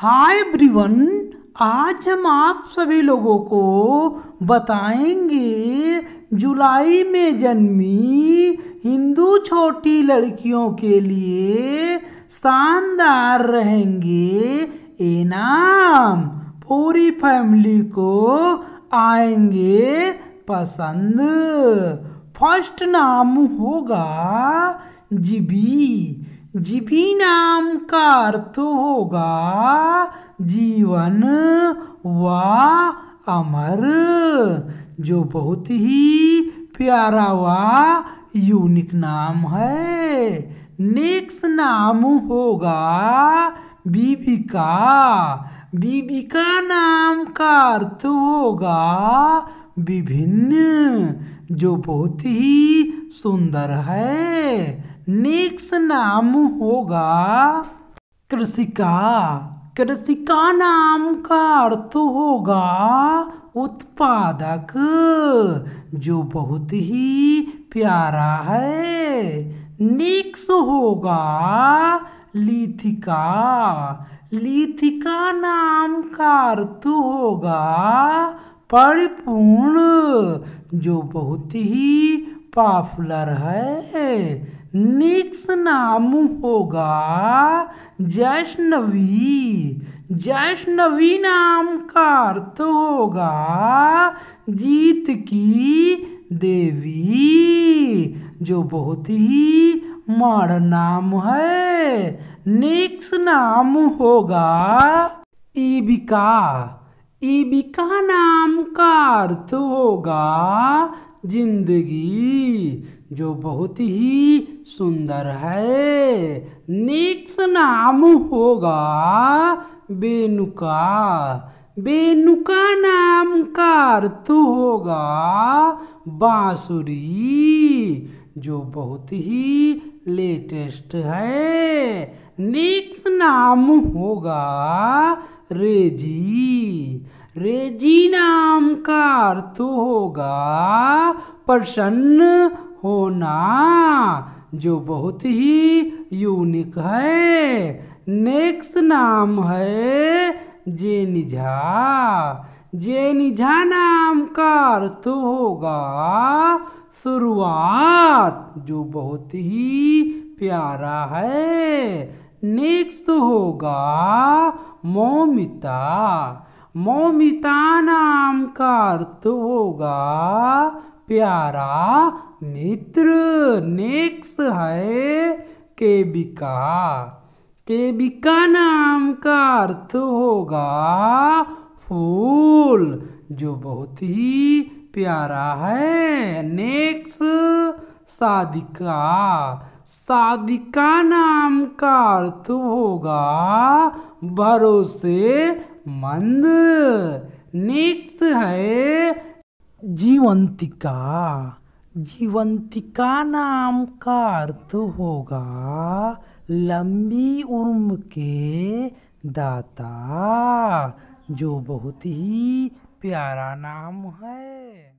hi everyone आज हम आप सभी लोगों को बताएंगे जुलाई में जन्मी हिंदू छोटी लड़कियों के लिए शानदार रहेंगे इनाम पूरी फैमिली को आएंगे पसंद फर्स्ट नाम होगा जिबी जीवी नाम का अर्थ होगा जीवन व अमर जो बहुत ही प्यारा व यूनिक नाम है नेक्स्ट नाम होगा बीबिका बीबिका नाम का अर्थ होगा विभिन्न जो बहुत ही सुंदर है नेक्स नाम होगा कृषिका कृषिका नाम का अर्थ होगा उत्पादक जो बहुत ही प्यारा है नेक्स होगा लीथिका लीथिका नाम का अर्थ होगा परिपूर्ण जो बहुत ही पॉपुलर है निक्स नाम होगा जैष्णवी जैष्णवी नाम का अर्थ होगा जीत की देवी जो बहुत ही मार नाम है निक्स नाम होगा ईबिका ईबिका नाम का अर्थ होगा जिंदगी जो बहुत ही सुंदर है नेक्स नाम होगा बेनुका बेनुका नाम का अर्थ होगा बांसुरी जो बहुत ही लेटेस्ट है नेक्स्ट नाम होगा रेजी रेजी नाम का अर्थ होगा प्रसन्न होना जो बहुत ही यूनिक है नेक्स्ट नाम है जेनिझा जेनिझा नाम का अर्थ होगा शुरुआत जो बहुत ही प्यारा है नेक्स्ट होगा मोमिता मोमिता नाम का अर्थ होगा प्यारा नेत्र नेक्स है केबिका केबिका नाम का अर्थ होगा फूल जो बहुत ही प्यारा है नेक्स सादिका सादिका नाम का अर्थ होगा भरोसे मंद नेक्स है जीवंतिका जीवंतिका नाम का अर्थ होगा लंबी उम्र के दाता जो बहुत ही प्यारा नाम है